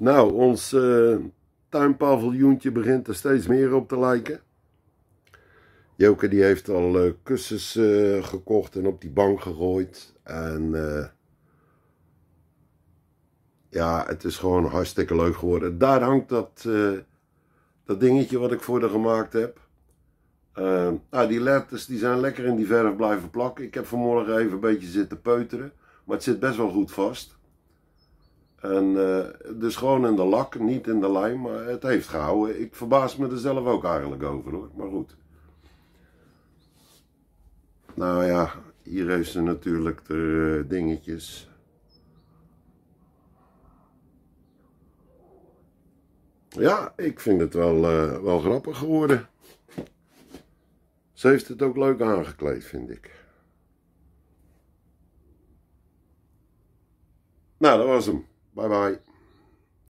Nou, ons eh, tuinpaviljoentje begint er steeds meer op te lijken. Joke die heeft al eh, kussens eh, gekocht en op die bank gegooid. En ja, het is gewoon hartstikke leuk geworden. Daar hangt dat, dat dingetje wat ik voor haar gemaakt heb. nou, die letters die zijn lekker in die verf blijven plakken. Ik heb vanmorgen even een beetje zitten peuteren. Maar het zit best wel goed vast. En, eh, dus gewoon in de lak, niet in de lijm, maar het heeft gehouden. Ik verbaas me er zelf ook eigenlijk over hoor, maar goed. Nou ja, hier heeft ze natuurlijk de eh, dingetjes. Ja, ik vind het wel, eh, wel grappig geworden. Ze heeft het ook leuk aangekleed, vind ik. Nou, dat was hem. Bye bye.